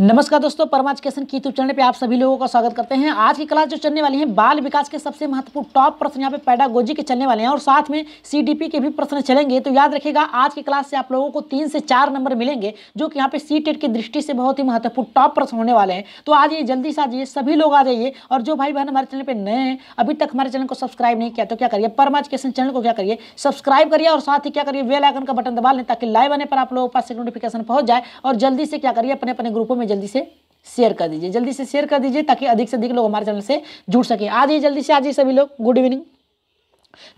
नमस्कार दोस्तों परमा एजुकेशन की यूट्यूब चैनल पे आप सभी लोगों का स्वागत करते हैं आज की क्लास जो चलने वाली है बाल विकास के सबसे महत्वपूर्ण टॉप प्रश्न यहाँ पे पैडागोजी के चलने वाले हैं और साथ में सीडीपी के भी प्रश्न चलेंगे तो याद रखिएगा आज की क्लास से आप लोगों को तीन से चार नंबर मिलेंगे जो कि यहाँ पे सी टेट e की दृष्टि से बहुत ही महत्वपूर्ण टॉप प्रश्न होने वाले हैं तो आज ये जल्दी से आ जाइए सभी लोग आ जाइए और जो भाई बहन हमारे चैनल पर नए हैं अभी तक हमारे चैनल को सब्सक्राइब नहीं किया तो क्या करिए परमा एजुकेशन चैनल को क्या करिए सब्सक्राइब करिए और साथ ही क्या करिए वेल आइकन का बटन दबा लें ताकि लाइव आने पर आप लोगों के पास नोटिफिकेशन पहुंच जाए और जल्दी से क्या करिए अपने अपने ग्रुपों में जल्दी से शेयर कर दीजिए जल्दी से शेयर कर दीजिए ताकि अधिक से अधिक लोग हमारे चैनल से जुड़ सके आज ही जल्दी से आज ही सभी लोग गुड इवनिंग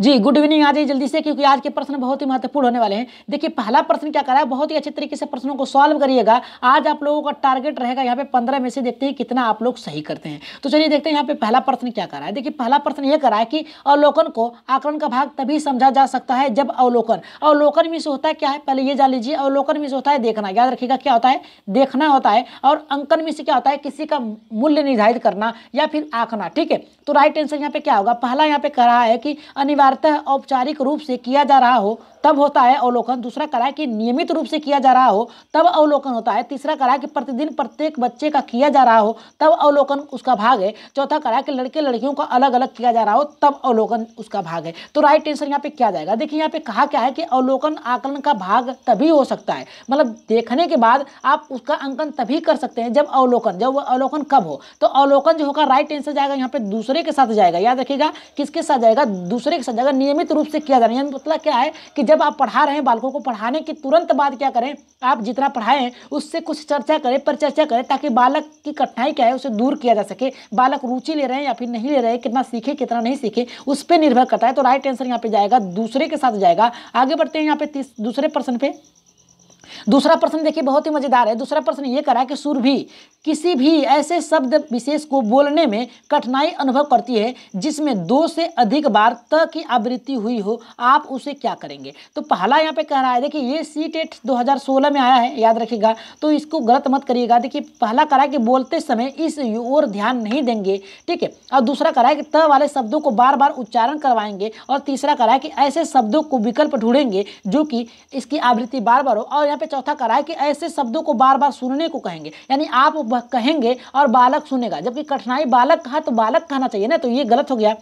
जी गुड इवनिंग आ जाइए जल्दी से क्योंकि आज के प्रश्न बहुत ही महत्वपूर्ण होने वाले हैं देखिए पहला प्रश्न क्या करा है बहुत ही अच्छे तरीके से प्रश्नों को सॉल्व करिएगा आज आप लोगों का टारगेट रहेगा यहाँ पे पंद्रह में से देखते हैं कितना आप लोग सही करते हैं तो चलिए देखते हैं यहाँ पे पहला प्रश्न क्या करा है देखिए पहला प्रश्न ये करा है कि अवलोकन को आकलन का भाग तभी समझा जा सकता है जब अवलोकन अवलोकन मीस होता है क्या है पहले ये जान लीजिए अवलोकन मीस होता है देखना याद रखिएगा क्या होता है देखना होता है और अंकन मीस क्या होता है किसी का मूल्य निर्धारित करना या फिर आंकना ठीक है तो राइट आंसर यहाँ पे क्या होगा पहला यहाँ पे कह रहा है कि अनिवार्यतः औपचारिक रूप से किया जा रहा हो तब होता है अवलोकन दूसरा करा कि नियमित रूप से किया जा रहा हो तब अवलोकन होता है तीसरा करा कि प्रतिदिन प्रत्येक बच्चे का किया जा रहा हो तब अवलोकन उसका भाग है चौथा करा कि लड़के लड़कियों का अलग अलग किया जा रहा हो तब अवलोकन उसका भाग है तो राइट आंसर यहाँ पे क्या जाएगा देखिए यहाँ पे कहा क्या है कि अवलोकन आकलन का भाग तभी हो सकता है मतलब देखने के बाद आप उसका अंकन तभी कर सकते हैं जब अवलोकन जब वह अवलोकन कब हो तो अवलोकन जो होगा राइट आंसर जाएगा यहाँ पे दूसरे के साथ जाएगा याद रखिएगा किसके साथ जाएगा दूसरे के साथ जाएगा नियमित रूप से किया जा रहा है मतलब क्या है कि जब आप पढ़ा रहे हैं बालकों को पढ़ाने के तुरंत बाद क्या करें आप जितना पढ़ाएं उससे कुछ चर्चा करें पर चर्चा करें ताकि बालक की कठिनाई क्या है उसे दूर किया जा सके बालक रुचि ले रहे हैं या फिर नहीं ले रहे हैं कितना सीखे कितना नहीं सीखे उस पर निर्भर करता है तो राइट आंसर यहाँ पे जाएगा दूसरे के साथ जाएगा आगे बढ़ते हैं यहाँ पे दूसरे प्रश्न पे दूसरा प्रश्न देखिए बहुत ही मजेदार है दूसरा प्रश्न ये करा कि सुरभि किसी भी ऐसे शब्द विशेष को बोलने में कठिनाई अनुभव करती है जिसमें दो से अधिक बार त की आवृत्ति हुई हो आप उसे क्या करेंगे तो पहला यहाँ पे कह रहा है देखिए ये सी टेट दो में आया है याद रखिएगा तो इसको गलत मत करिएगा देखिए पहला कह रहा है कि बोलते समय इस ओर ध्यान नहीं देंगे ठीक है और दूसरा कह रहा है कि त वाले शब्दों को बार बार उच्चारण करवाएंगे और तीसरा कह रहा है कि ऐसे शब्दों को विकल्प ढूंढेंगे जो कि इसकी आवृत्ति बार बार हो और यहाँ पे चौथा कह रहा है कि ऐसे शब्दों को बार बार सुनने को कहेंगे यानी आप कहेंगे और बालक सुनेगा जबकि कठिनाई बालक कहा तो बालक कहना चाहिए ना तो ये गलत हो गया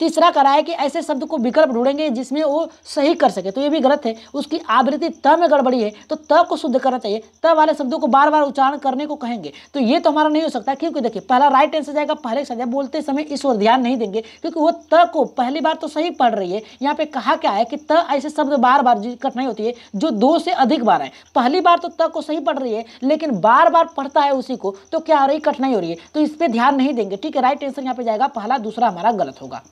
तीसरा तो है कि ऐसे शब्द को विकल्प ढूंढेंगे जिसमें वो सही कर सके तो ये भी गलत है उसकी आवृत्ति त में गड़बड़ी है तो त को शुद्ध करना चाहिए त वाले शब्दों को बार बार उच्चारण करने को कहेंगे तो ये तो हमारा नहीं हो सकता क्योंकि देखिए पहला राइट आंसर जाएगा पहले शब्द बोलते समय इस ओर ध्यान नहीं देंगे क्योंकि वो त को पहली बार तो सही पढ़ रही है यहाँ पे कहा क्या है कि त ऐसे शब्द बार बार कठिनाई होती है जो दो से अधिक बार है पहली बार तो त को सही पढ़ रही है लेकिन बार बार पढ़ता है उसी को तो क्या हो रही कठिनाई हो रही है तो इस पर ध्यान नहीं देंगे ठीक है राइट आंसर यहाँ पे जाएगा पहला दूसरा हमारा गलत होगा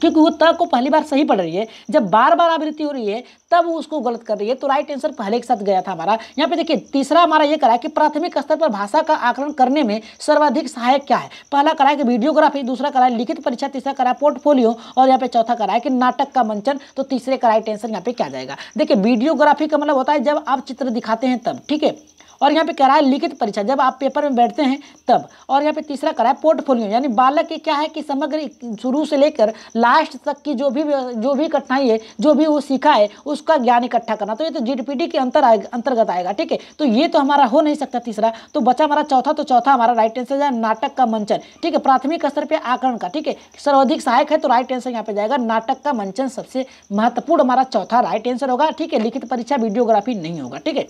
क्योंकि वो त को पहली बार सही पढ़ रही है जब बार बार आवृत्ति हो रही है तब वो उसको गलत कर रही है तो राइट आंसर पहले के साथ गया था हमारा यहाँ पे देखिए तीसरा हमारा ये करा कि प्राथमिक स्तर पर भाषा का आकलन करने में सर्वाधिक सहायक क्या है पहला करा है कि वीडियोग्राफी दूसरा करा है लिखित परीक्षा तीसरा करा है पोर्टफोलियो और यहाँ पे चौथा करा है कि नाटक का मंचन तो तीसरे का राइट आंसर यहाँ पे क्या जाएगा देखिए वीडियोग्राफी का मतलब होता है जब आप चित्र दिखाते हैं तब ठीक है और यहाँ पे करा है लिखित परीक्षा जब आप पेपर में बैठते हैं तब और यहाँ पे तीसरा करा है पोर्टफोलियो यानी बालक के क्या है कि समग्र शुरू से लेकर लास्ट तक की जो भी जो भी कठिनाई है जो भी वो सीखा है उसका ज्ञान इकट्ठा करना तो ये तो जी के अंतर अंतर्गत आएगा ठीक है तो ये तो हमारा हो नहीं सकता तीसरा तो बचा हमारा चौथा तो चौथा हमारा राइट आंसर जाए नाटक का मंचन ठीक है प्राथमिक स्तर पर आकरण का ठीक है सर्वाधिक सहायक है तो राइट आंसर यहाँ पे जाएगा नाटक का मंचन सबसे महत्वपूर्ण हमारा चौथा राइट आंसर होगा ठीक है लिखित परीक्षा वीडियोग्राफी नहीं होगा ठीक है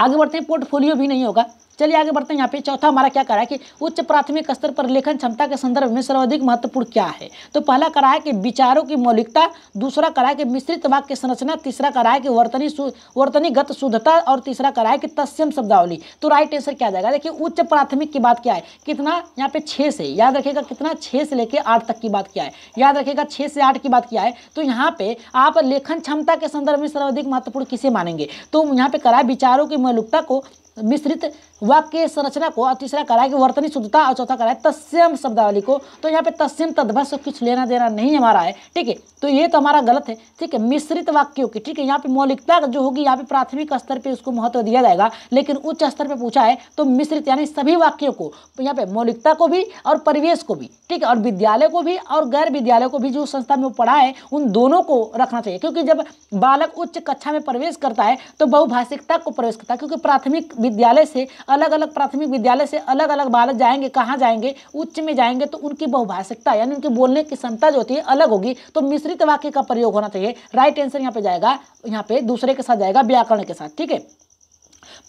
आगे बढ़ते हैं पोर्टफोलियो भी नहीं होगा चलिए आगे बढ़ते हैं यहाँ पे चौथा हमारा क्या करा है कि उच्च प्राथमिक स्तर पर लेखन क्षमता के संदर्भ में सर्वाधिक महत्वपूर्ण क्या है तो पहला करा है कि विचारों की मौलिकता दूसरा करा है कि मिश्रित वाक्य संरचना तीसरा करा है कि वर्तनी वर्तनीगत शुद्धता और तीसरा करा है कि तस्यम शब्दावली तो राइट आंसर क्या जाएगा देखिए उच्च प्राथमिक की बात क्या है कितना यहाँ पे छः से याद रखेगा कितना छः से लेकर आठ तक की बात क्या है याद रखेगा छः से आठ की बात क्या है तो यहाँ पे आप लेखन क्षमता के संदर्भ में सर्वाधिक महत्वपूर्ण किसे मानेंगे तो यहाँ पे करा है विचारों की मौलिकता को मिश्रित वाक्य संरचना को और तीसरा कराए है कि वर्तनी शुद्धता और चौथा कराए तस्यम तस्म शब्दावली को तो यहाँ पे तस्यम तद्भस कुछ लेना देना नहीं हमारा है ठीक है तो ये तो हमारा गलत है ठीक है मिश्रित वाक्यों की ठीक है यहाँ पे मौलिकता जो होगी यहाँ पे प्राथमिक स्तर पर उसको महत्व दिया जाएगा लेकिन उच्च स्तर पर पूछा है तो मिश्रित यानी सभी वाक्यों को तो यहाँ पे मौलिकता को भी और परिवेश को भी ठीक है और विद्यालय को भी और गैर विद्यालय को भी जो संस्था में पढ़ा है उन दोनों को रखना चाहिए क्योंकि जब बालक उच्च कक्षा में प्रवेश करता है तो बहुभाषिकता को प्रवेश करता है क्योंकि प्राथमिक विद्यालय से अलग अलग प्राथमिक विद्यालय से अलग अलग बालक जाएंगे कहाँ जाएंगे उच्च में जाएंगे तो उनकी बहुभाषिकता यानी उनकी बोलने की क्षमता जो होती है अलग होगी तो मिश्रित वाक्य का प्रयोग होना चाहिए राइट आंसर यहाँ पे जाएगा यहाँ पे दूसरे के साथ जाएगा व्याकरण के साथ ठीक है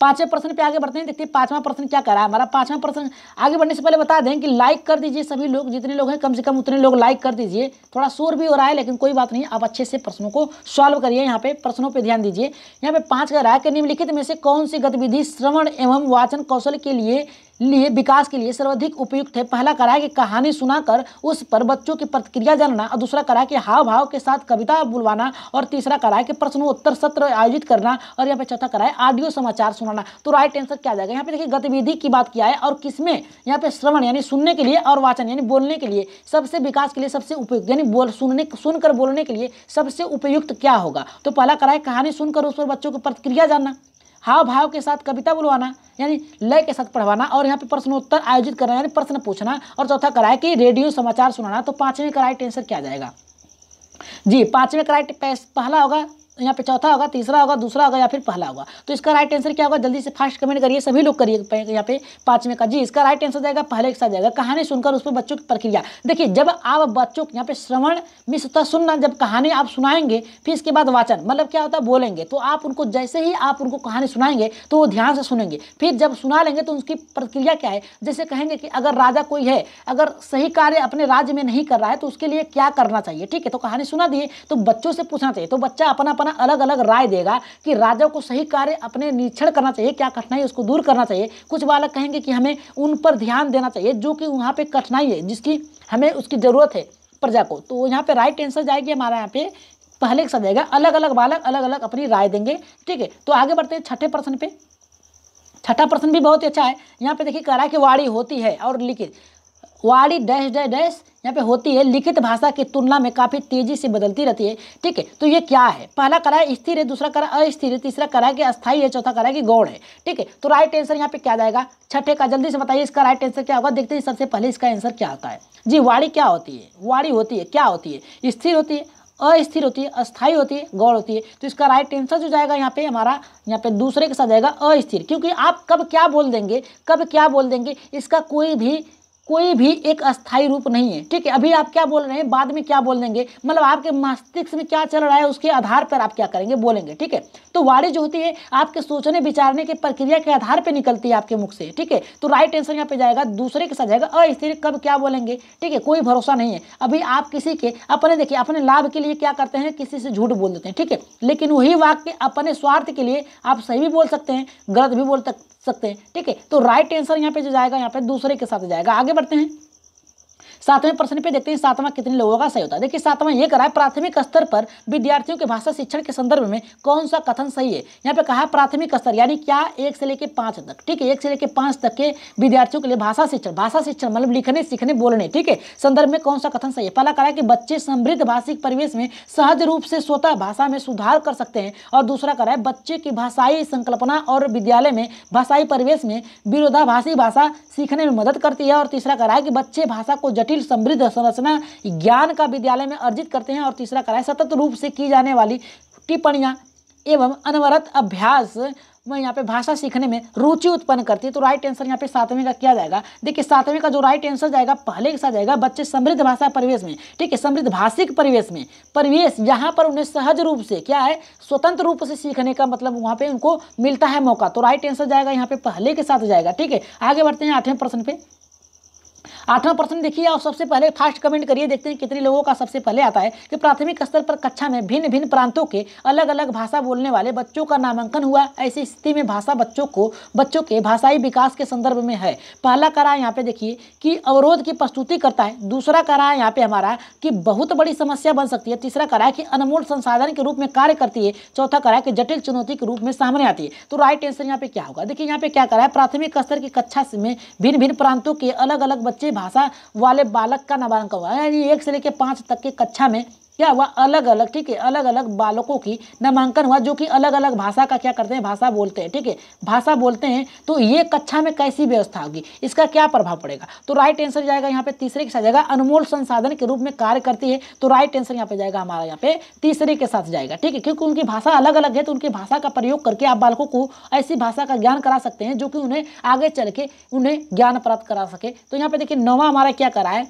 पांचवें प्रश्न पे आगे बढ़ते हैं देखते हैं पांचवा प्रश्न क्या करा है हमारा पांचवा प्रश्न आगे बढ़ने से पहले बता दें कि लाइक कर दीजिए सभी लोग जितने लोग हैं कम से कम उतने लोग लाइक कर दीजिए थोड़ा शोर भी हो रहा है लेकिन कोई बात नहीं आप अच्छे से प्रश्नों को सॉल्व करिए यहाँ पे प्रश्नों पर ध्यान दीजिए यहाँ पे पांच कह रहा है कि निम्नलिखित में से कौन सी गतिविधि श्रवण एवं वाचन कौशल के लिए लिए विकास के लिए सर्वाधिक उपयुक्त है पहला करा कि कहानी सुनाकर उस पर बच्चों की प्रतिक्रिया जानना और दूसरा करा कि हाव भाव के साथ कविता बुलवाना और तीसरा करा कि प्रश्नोत्तर सत्र आयोजित करना और यहाँ पे चौथा करा है ऑडियो समाचार सुनाना तो राइट आंसर क्या जाएगा यहाँ पे देखिए गतिविधि की बात किया है और किसमें यहाँ पे श्रवण यानी सुनने के लिए और वाचन यानी बोलने के लिए सबसे विकास के लिए सबसे उपयुक्त यानी बोल सुनने सुनकर बोलने के लिए सबसे उपयुक्त क्या होगा तो पहला करा है कहानी सुनकर उस पर बच्चों की प्रतिक्रिया जानना हाव भाव के साथ कविता बुलवाना यानी लय के साथ पढ़वाना और यहाँ पे प्रश्नोत्तर आयोजित करना यानी प्रश्न पूछना और चौथा कराए कि रेडियो समाचार सुनाना तो पाँचवें का राइट आंसर क्या जाएगा जी पाँचवें का राइट पहला होगा यहाँ पे चौथा होगा तीसरा होगा दूसरा होगा या फिर पहला होगा तो इसका राइट आंसर क्या होगा जल्दी से फास्ट कमेंट करिए सभी लोग करिए यहाँ पे पांचवें में का जी इसका राइट आंसर जाएगा पहले के साथ जाएगा कहानी सुनकर उस पर बच्चों की प्रक्रिया देखिए जब आप बच्चों यहाँ पे श्रवण मिश्रता सुनना जब कहानी आप सुनाएंगे फिर इसके बाद वाचन मतलब क्या होता है बोलेंगे तो आप उनको जैसे ही आप उनको कहानी सुनाएंगे तो वो ध्यान से सुनेंगे फिर जब सुना लेंगे तो उसकी प्रक्रिया क्या है जैसे कहेंगे कि अगर राजा कोई है अगर सही कार्य अपने राज्य में नहीं कर रहा है तो उसके लिए क्या करना चाहिए ठीक है तो कहानी सुना दिए तो बच्चों से पूछना चाहिए तो बच्चा अपना अपना अपना अलग अलग राय देगा कि राजा को सही कार्य अपने निरीक्षण करना चाहिए क्या कठिनाई उसको दूर करना चाहिए कुछ बालक कहेंगे कि हमें उन पर ध्यान देना चाहिए जो कि वहाँ पर कठिनाई है जिसकी हमें उसकी ज़रूरत है प्रजा को तो यहाँ पर राइट आंसर जाएगी हमारा यहाँ पे पहले के साथ अलग अलग बालक अलग अलग अपनी राय देंगे ठीक है तो आगे बढ़ते हैं छठे प्रश्न पे छठा प्रश्न भी बहुत ही अच्छा है यहाँ पे देखिए करा की वाड़ी होती है और लिखित वाणी डैश डैश डैश यहाँ पे होती है लिखित भाषा की तुलना में काफ़ी तेजी से बदलती रहती है ठीक है तो ये क्या है पहला करा है स्थिर है दूसरा करा अस्थिर है तीसरा करा है कि अस्थाई है चौथा करा है कि गौड़ है ठीक है तो राइट आंसर यहाँ पे क्या जाएगा छठे का जल्दी से बताइए इसका राइट आंसर क्या होगा देखते हैं सबसे पहले इसका आंसर क्या होता है जी वाड़ी क्या होती है वाणी होती है क्या होती है स्थिर होती है अस्थिर होती है अस्थायी होती है गौड़ होती है तो इसका राइट आंसर जो जाएगा यहाँ पे हमारा यहाँ पे दूसरे के साथ जाएगा अस्थिर क्योंकि आप कब क्या बोल देंगे कब क्या बोल देंगे इसका कोई भी कोई भी एक अस्थाई रूप नहीं है ठीक है अभी आप क्या बोल रहे हैं बाद में क्या बोल देंगे मतलब आपके मस्तिष्क में क्या चल रहा है उसके आधार पर आप क्या करेंगे बोलेंगे ठीक है तो वाणी जो होती है आपके सोचने विचारने की प्रक्रिया के आधार पर निकलती है आपके मुख से ठीक है तो राइट आंसर यहाँ पे जाएगा दूसरे के साथ जाएगा अस्थिर कब क्या बोलेंगे ठीक है कोई भरोसा नहीं है अभी आप किसी के अपने देखिए अपने लाभ के लिए क्या करते हैं किसी से झूठ बोल देते हैं ठीक है लेकिन वही वाक्य अपने स्वार्थ के लिए आप सही भी बोल सकते हैं गलत भी बोल सकते हैं ठीक है तो राइट आंसर यहाँ पे जो जाएगा यहाँ पे दूसरे के साथ जाएगा आगे बढ़ते हैं सातवें प्रश्न पे देखते हैं सातवां कितने लोगों का सही होता है देखिए सातवां ये करा है प्राथमिक स्तर पर विद्यार्थियों के भाषा शिक्षण के संदर्भ में कौन सा कथन सही है यहाँ पे कहा है प्राथमिक स्तर यानी क्या एक से लेकर पांच तक ठीक है एक से लेकर पांच तक के विद्यार्थियों के लिए भाषा शिक्षण भाषा शिक्षण मतलब लिखने सीखने बोलने ठीक है संदर्भ में कौन सा कथन सही है पहला करा है कि बच्चे समृद्ध भाषिक परिवेश में सहज रूप से स्वतः भाषा में सुधार कर सकते हैं और दूसरा करा है बच्चे की भाषाई संकल्पना और विद्यालय में भाषाई परिवेश में विरोधाभाषी भाषा सीखने में मदद करती है और तीसरा करा है कि बच्चे भाषा को जटिल गतिशील समृद्ध संरचना ज्ञान का विद्यालय में अर्जित करते हैं और तीसरा कराए सतत रूप से की जाने वाली टिप्पणियाँ एवं अनवरत अभ्यास में यहाँ पे भाषा सीखने में रुचि उत्पन्न करती है तो राइट आंसर यहाँ पे सातवें का किया जाएगा देखिए सातवें का जो राइट आंसर जाएगा पहले के साथ जाएगा बच्चे समृद्ध भाषा परिवेश में ठीक है समृद्ध भाषिक परिवेश में परिवेश जहाँ पर उन्हें सहज रूप से क्या है स्वतंत्र रूप से सीखने का मतलब वहाँ पे उनको मिलता है मौका तो राइट आंसर जाएगा यहाँ पे पहले के साथ जाएगा ठीक है आगे बढ़ते हैं आठवें प्रश्न पे आठवां प्रश्न देखिए आप सबसे पहले फास्ट कमेंट करिए देखते हैं कितने लोगों का सबसे पहले आता है कि प्राथमिक स्तर पर कक्षा में भिन्न भिन्न प्रांतों के अलग अलग भाषा बोलने वाले बच्चों का नामांकन हुआ ऐसी स्थिति में भाषा बच्चों को बच्चों के भाषाई विकास के संदर्भ में है पहला करा यहाँ पे देखिए कि अवरोध की प्रस्तुति करता है दूसरा करा है यहाँ पे हमारा कि बहुत बड़ी समस्या बन सकती है तीसरा करा है कि अनमोल संसाधन के रूप में कार्य करती है चौथा करा है कि जटिल चुनौती के रूप में सामने आती है तो राइट आंसर यहाँ पे क्या होगा देखिए यहाँ पे क्या करा है प्राथमिक स्तर की कक्षा में भिन्न भिन्न प्रांतों के अलग अलग बच्चे भाषा वाले बालक का नामांकन हुआ यानी एक से लेकर पाँच तक की कक्षा में क्या हुआ अलग अलग ठीक है अलग अलग बालकों की नामांकन हुआ जो कि अलग अलग भाषा का क्या करते हैं भाषा बोलते हैं ठीक है भाषा बोलते हैं तो ये कक्षा में कैसी व्यवस्था होगी इसका क्या प्रभाव पड़ेगा तो राइट आंसर जाएगा यहाँ पे तीसरे के साथ जाएगा अनमोल संसाधन के रूप में कार्य करती है तो राइट आंसर यहाँ पे जाएगा हमारा यहाँ पे तीसरे के साथ जाएगा ठीक है क्योंकि उनकी भाषा अलग अलग है तो उनकी भाषा का प्रयोग करके आप बालकों को ऐसी भाषा का ज्ञान करा सकते हैं जो कि उन्हें आगे चल के उन्हें ज्ञान प्राप्त करा सके तो यहाँ पे देखिए नवा हमारा क्या करा है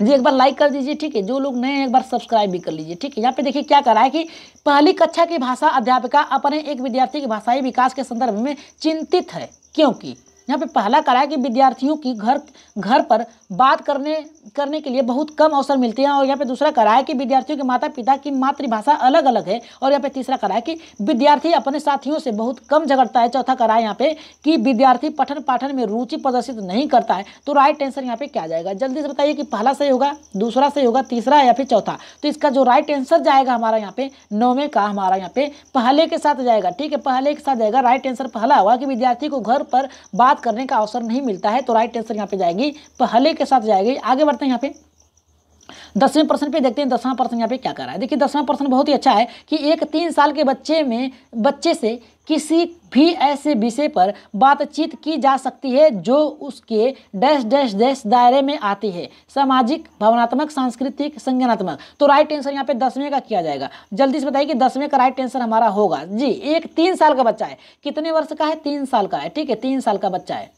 जी एक बार लाइक कर दीजिए ठीक है जो लोग नए हैं एक बार सब्सक्राइब भी कर लीजिए ठीक है यहाँ पे देखिए क्या कर रहा है कि पहली कक्षा की भाषा अध्यापिका अपने एक विद्यार्थी की भाषाई विकास के संदर्भ में चिंतित है क्योंकि यहाँ पे पहला करा है कि विद्यार्थियों की घर घर पर बात करने करने के लिए बहुत कम अवसर मिलते हैं और यहाँ पे दूसरा करा है कि विद्यार्थियों के माता पिता की मातृभाषा अलग अलग है और यहाँ पे तीसरा करा है कि विद्यार्थी अपने साथियों से बहुत कम झगड़ता है चौथा करा है यहाँ पे कि विद्यार्थी पठन पाठन में रुचि प्रदर्शित नहीं करता है तो राइट आंसर यहाँ पे क्या जाएगा जल्दी से बताइए कि पहला सही होगा दूसरा सही होगा तीसरा या फिर चौथा तो इसका जो राइट आंसर जाएगा हमारा यहाँ पे नौवें का हमारा यहाँ पे पहले के साथ जाएगा ठीक है पहले के साथ जाएगा राइट आंसर पहला होगा कि विद्यार्थी को घर पर बात करने का अवसर नहीं मिलता है तो राइट आंसर यहाँ पे जाएगी पहले के साथ जाएगी आगे बढ़ते हैं यहाँ पे दसवें प्रश्न पे देखते हैं दसवां प्रश्न यहाँ पे क्या कर रहा है देखिए दसवां प्रश्न बहुत ही अच्छा है कि एक तीन साल के बच्चे में बच्चे से किसी भी ऐसे विषय पर बातचीत की जा सकती है जो उसके डैश डैश डैश दायरे में आती है सामाजिक भावनात्मक सांस्कृतिक संज्ञानात्मक तो राइट आंसर यहाँ पे दसवें का किया जाएगा जल्दी से बताइए कि दसवें का राइट आंसर हमारा होगा जी एक तीन साल का बच्चा है कितने वर्ष का है तीन साल का है ठीक है तीन साल का बच्चा है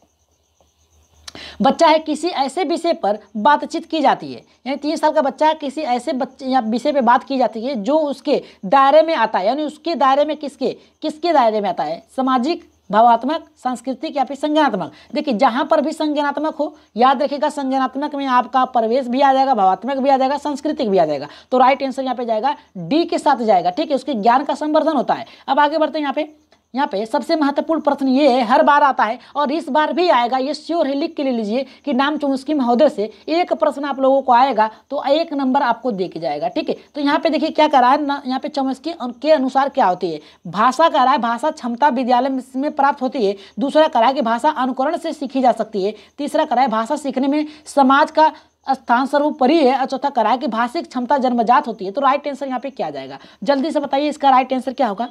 बच्चा है किसी ऐसे विषय पर बातचीत की जाती है यानी तीन साल का बच्चा किसी ऐसे बच्चे या विषय पर बात की जाती है जो उसके दायरे में आता है यानी उसके दायरे में किसके किसके दायरे में आता है सामाजिक भावात्मक सांस्कृतिक या फिर संज्ञानात्मक देखिए जहाँ पर भी संज्ञानात्मक हो याद रखिएगा संज्ञानात्मक में आपका प्रवेश भी आ जाएगा भावात्मक भी आ जाएगा सांस्कृतिक भी आ जाएगा तो राइट आंसर यहाँ पे जाएगा डी के साथ जाएगा ठीक है उसके ज्ञान का संवर्धन होता है अब आगे बढ़ते हैं यहाँ पे यहाँ पे सबसे महत्वपूर्ण प्रश्न ये है हर बार आता है और इस बार भी आएगा ये श्योर है लिख के ले लीजिए कि नाम चौंसकी महोदय से एक प्रश्न आप लोगों को आएगा तो एक नंबर आपको दे के जाएगा ठीक है तो यहाँ पे देखिए क्या करा है यहाँ पे चौंसकी के अनुसार क्या होती है भाषा रहा है भाषा क्षमता विद्यालय में प्राप्त होती है दूसरा करा है कि भाषा अनुकरण से सीखी जा सकती है तीसरा करा है भाषा सीखने में समाज का स्थान सर्वोपरि है और चौथा करा है कि भाषिक क्षमता जन्मजात होती है तो राइट आंसर यहाँ पे क्या जाएगा जल्दी से बताइए इसका राइट आंसर क्या होगा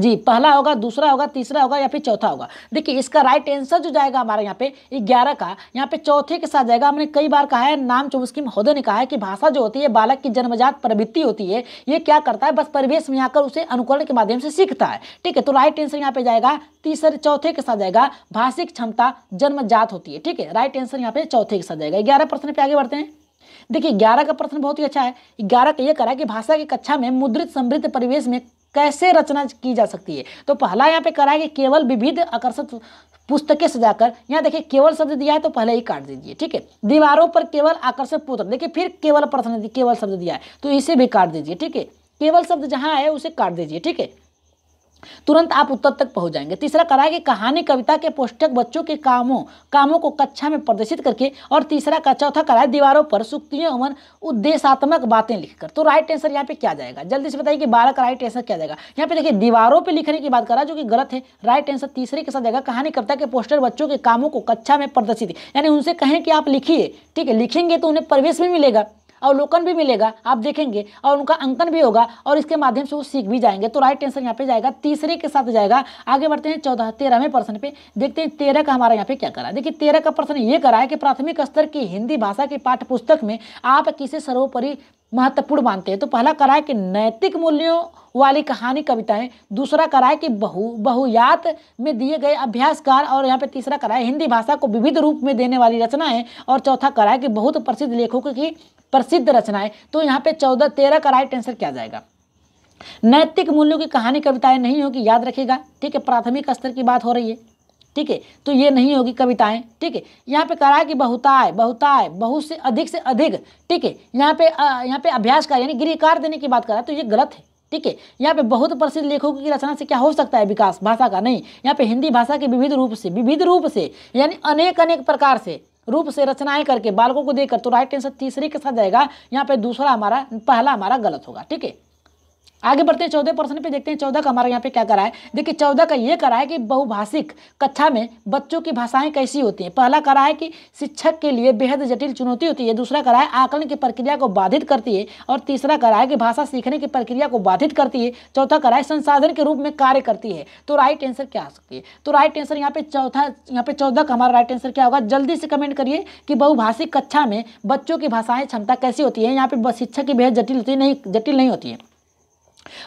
जी पहला होगा दूसरा होगा तीसरा होगा या फिर चौथा होगा देखिए इसका राइट आंसर जो जाएगा हमारे यहाँ पे ग्यारह का यहाँ पे चौथे के साथ जाएगा हमने कई बार कहा है नाम चौमस्की महोदय ने कहा है कि भाषा जो होती है बालक की जन्मजात प्रवृत्ति होती है ये क्या करता है बस परिवेश में आकर उसे अनुकरण के माध्यम से सीखता है ठीक है तो राइट आंसर यहाँ पे जाएगा तीसरे चौथे के साथ जाएगा भाषिक क्षमता जन्मजात होती है ठीक है राइट आंसर यहाँ पे चौथे के साथ जाएगा ग्यारह प्रश्न पे आगे बढ़ते हैं देखिए ग्यारह का प्रश्न बहुत ही अच्छा है ग्यारह का यह करा कि भाषा की कक्षा में मुद्रित समृद्ध परिवेश में कैसे रचना की जा सकती है तो पहला यहाँ पे करा कि केवल विविध आकर्षक पुस्तकें सजाकर यहाँ देखिए केवल शब्द दिया है तो पहले ही काट दीजिए ठीक है दीवारों पर केवल आकर्षक पुस्तक देखिए फिर केवल प्रश्न केवल शब्द दिया है तो इसे भी काट दीजिए ठीक है केवल शब्द जहाँ आए उसे काट दीजिए ठीक है तुरंत आप उत्तर तक पहुंच जाएंगे तीसरा करा कि कहानी कविता के पोस्टक बच्चों के कामों कामों को कक्षा में प्रदर्शित करके और तीसरा का चौथा कराए दीवारों पर सुक्तियों एवं उद्देशात्मक बातें लिखकर तो राइट आंसर यहाँ पे क्या जाएगा जल्दी से बताइए कि बारह का राइट आंसर क्या जाएगा यहाँ पे देखिए दीवारों पर लिखने की बात करा जो कि गलत है राइट आंसर तीसरे के साथ जाएगा कहानी कविता के पोस्टर बच्चों के कामों को कक्षा में प्रदर्शित यानी उनसे कहें कि आप लिखिए ठीक है लिखेंगे तो उन्हें प्रवेश भी मिलेगा अवलोकन भी मिलेगा आप देखेंगे और उनका अंकन भी होगा और इसके माध्यम से वो सीख भी जाएंगे तो राइट आंसर यहाँ पे जाएगा तीसरे के साथ जाएगा आगे बढ़ते हैं चौदह तेरहवें प्रश्न पे देखते हैं तेरह का हमारा यहाँ पे क्या करा देखिए तेरह का प्रश्न ये करा है कि प्राथमिक स्तर की हिंदी भाषा की पाठ्य पुस्तक में आप किसे सर्वोपरि महत्वपूर्ण मानते हैं तो पहला कराए है कि नैतिक मूल्यों वाली कहानी कविताएं दूसरा करा है कि बहु बहुयात में दिए गए अभ्यासकार और यहाँ पे तीसरा कराए है हिंदी भाषा को विविध रूप में देने वाली रचनाएं और चौथा करा है कि बहुत प्रसिद्ध लेखकों की प्रसिद्ध रचनाएं तो यहाँ पे चौदह तेरह कराए टेंसर तो आंसर क्या जाएगा नैतिक मूल्यों की कहानी कविताएं नहीं होगी याद रखेगा ठीक है प्राथमिक स्तर की बात हो रही है ठीक है तो ये नहीं होगी कविताएं ठीक है यहाँ पे कह रहा है कि बहुताय बहुताय बहुत से अधिक से अधिक ठीक है यहाँ पे यहाँ पे अभ्यास का यानी गिरिकार देने की बात कर रहा है तो ये गलत है ठीक है यहाँ पे बहुत प्रसिद्ध लेखकों की रचना से क्या हो सकता है विकास भाषा का नहीं यहाँ पे हिंदी भाषा के विविध रूप से विविध रूप से यानी अनेक अनेक प्रकार से रूप से रचनाएं करके बालकों को देकर तो राइट आंसर तीसरे के साथ जाएगा यहाँ पे दूसरा हमारा पहला हमारा गलत होगा ठीक है आगे बढ़ते हैं चौदह प्रश्न पे देखते हैं चौदह का हमारा यहाँ पे क्या करा है देखिए चौदह का ये करा है कि बहुभाषिक कक्षा में बच्चों की भाषाएं कैसी होती हैं पहला करा है कि शिक्षक के लिए बेहद जटिल चुनौती होती है दूसरा करा है आकलन की प्रक्रिया को बाधित करती है और तीसरा करा है कि भाषा सीखने की प्रक्रिया को बाधित करती है चौथा करा है संसाधन के रूप में कार्य करती है तो राइट आंसर क्या आ सकती है तो राइट आंसर यहाँ पे चौथा यहाँ पे चौदह का हमारा राइट आंसर क्या होगा जल्दी से कमेंट करिए कि बहुभाषिक कक्षा में बच्चों की भाषाएं क्षमता कैसी होती है यहाँ पे शिक्षक की बेहद जटिल होती नहीं जटिल नहीं होती है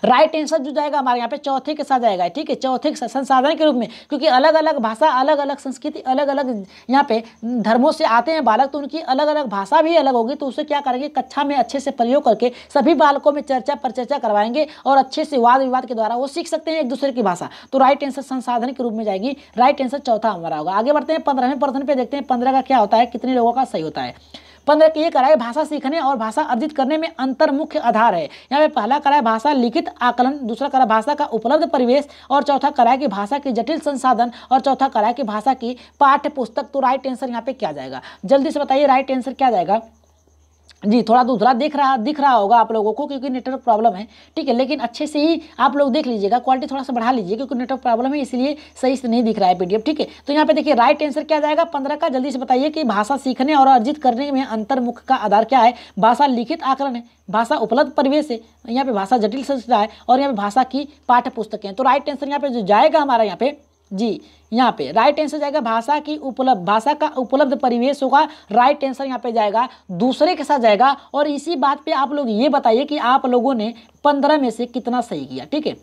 राइट आंसर जो जाएगा हमारे यहाँ पे चौथे के साथ जाएगा ठीक है चौथे संसाधन के रूप में क्योंकि अलग अलग भाषा अलग अलग संस्कृति अलग अलग यहाँ पे धर्मों से आते हैं बालक तो उनकी अलग अलग भाषा भी अलग होगी तो उसे क्या करेंगे कक्षा में अच्छे से प्रयोग करके सभी बालकों में चर्चा परचर्चा करवाएंगे और अच्छे से वाद विवाद के द्वारा वो सीख सकते हैं एक दूसरे की भाषा तो राइट आंसर संसाधन के रूप में जाएगी राइट आंसर चौथा हमारा होगा आगे बढ़ते हैं पंद्रहवें प्रश्न पे देखते हैं पंद्रह का क्या होता है कितने लोगों का सही होता है पंद्रह की ये कराए भाषा सीखने और भाषा अर्जित करने में अंतर मुख्य आधार है यहाँ पे पहला कराए भाषा लिखित आकलन दूसरा कराए भाषा का उपलब्ध परिवेश और चौथा कराए की भाषा की जटिल संसाधन और चौथा कराए की भाषा की पाठ्य पुस्तक तो राइट आंसर यहाँ पे क्या जाएगा जल्दी से बताइए राइट आंसर क्या जाएगा जी थोड़ा दूसरा देख रहा दिख रहा होगा आप लोगों को क्योंकि नेटवर्क प्रॉब्लम है ठीक है लेकिन अच्छे से ही आप लोग देख लीजिएगा क्वालिटी थोड़ा सा बढ़ा लीजिए क्योंकि नेटवर्क प्रॉब्लम है इसलिए सही से नहीं दिख रहा है पीडीएफ ठीक है तो यहाँ पे देखिए राइट आंसर क्या जाएगा पंद्रह का जल्दी से बताइए कि भाषा सीखने और अर्जित करने में अंतर्मुख का आधार क्या है भाषा लिखित आकलन है भाषा उपलब्ध परिवेश है यहाँ पे भाषा जटिल संस्था है और यहाँ पे भाषा की पाठ्य पुस्तकें तो राइट आंसर यहाँ पे जो जाएगा हमारा यहाँ पे जी यहाँ पे राइट आंसर जाएगा भाषा की उपलब्ध भाषा का उपलब्ध परिवेश होगा राइट आंसर यहाँ पे जाएगा दूसरे के साथ जाएगा और इसी बात पे आप लोग ये बताइए कि आप लोगों ने पंद्रह में से कितना सही किया ठीक है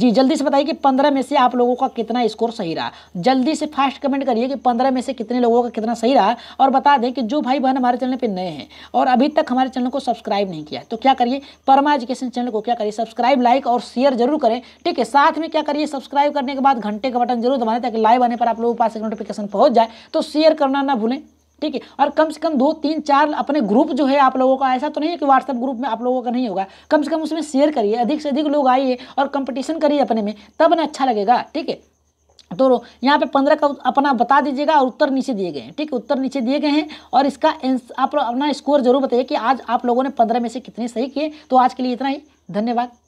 जी जल्दी से बताइए कि पंद्रह में से आप लोगों का कितना स्कोर सही रहा जल्दी से फास्ट कमेंट करिए कि पंद्रह में से कितने लोगों का कितना सही रहा और बता दें कि जो भाई बहन हमारे चैनल पर नए हैं और अभी तक हमारे चैनल को सब्सक्राइब नहीं किया तो क्या करिए परमा एजुकेशन चैनल को क्या करिए सब्सक्राइब लाइक और शेयर जरूर करें ठीक है साथ में क्या करिए सब्सक्राइब करने के बाद घंटे का बटन जरूर दबाएं ताकि लाइव आने पर आप लोगों के पास एक नोटिफिकेशन पहुंच जाए तो शेयर करना ना भूलें ठीक है और कम से कम दो तीन चार अपने ग्रुप जो है आप लोगों का ऐसा तो नहीं है कि व्हाट्सएप ग्रुप में आप लोगों का नहीं होगा कम से कम उसमें शेयर करिए अधिक से अधिक लोग आइए और कंपटीशन करिए अपने में तब ना अच्छा लगेगा ठीक है तो यहाँ पे पंद्रह का अपना बता दीजिएगा और उत्तर नीचे दिए गए हैं ठीक है उत्तर नीचे दिए गए हैं और इसका आप अपना स्कोर जरूर बताइए कि आज आप लोगों ने पंद्रह में से कितने सही किए तो आज के लिए इतना ही धन्यवाद